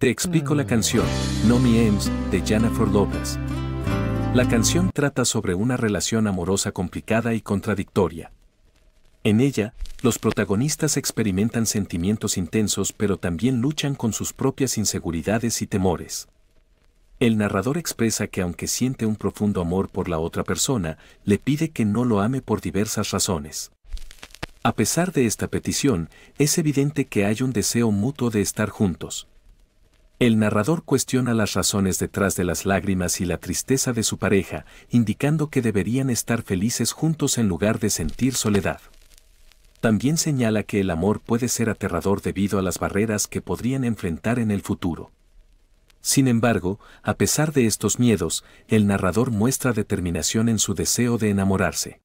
Te explico la canción No Me Ames de Jennifer Lopez. La canción trata sobre una relación amorosa complicada y contradictoria. En ella, los protagonistas experimentan sentimientos intensos pero también luchan con sus propias inseguridades y temores. El narrador expresa que aunque siente un profundo amor por la otra persona, le pide que no lo ame por diversas razones. A pesar de esta petición, es evidente que hay un deseo mutuo de estar juntos. El narrador cuestiona las razones detrás de las lágrimas y la tristeza de su pareja, indicando que deberían estar felices juntos en lugar de sentir soledad. También señala que el amor puede ser aterrador debido a las barreras que podrían enfrentar en el futuro. Sin embargo, a pesar de estos miedos, el narrador muestra determinación en su deseo de enamorarse.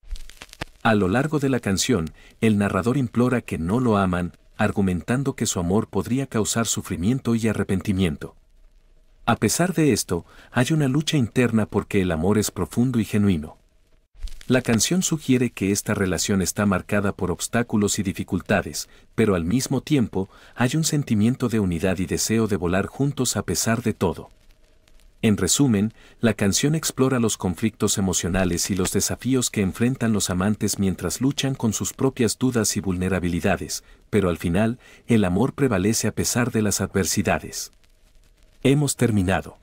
A lo largo de la canción, el narrador implora que no lo aman, argumentando que su amor podría causar sufrimiento y arrepentimiento. A pesar de esto, hay una lucha interna porque el amor es profundo y genuino. La canción sugiere que esta relación está marcada por obstáculos y dificultades, pero al mismo tiempo hay un sentimiento de unidad y deseo de volar juntos a pesar de todo. En resumen, la canción explora los conflictos emocionales y los desafíos que enfrentan los amantes mientras luchan con sus propias dudas y vulnerabilidades, pero al final, el amor prevalece a pesar de las adversidades. Hemos terminado.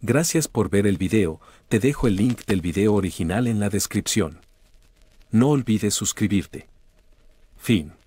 Gracias por ver el video, te dejo el link del video original en la descripción. No olvides suscribirte. Fin.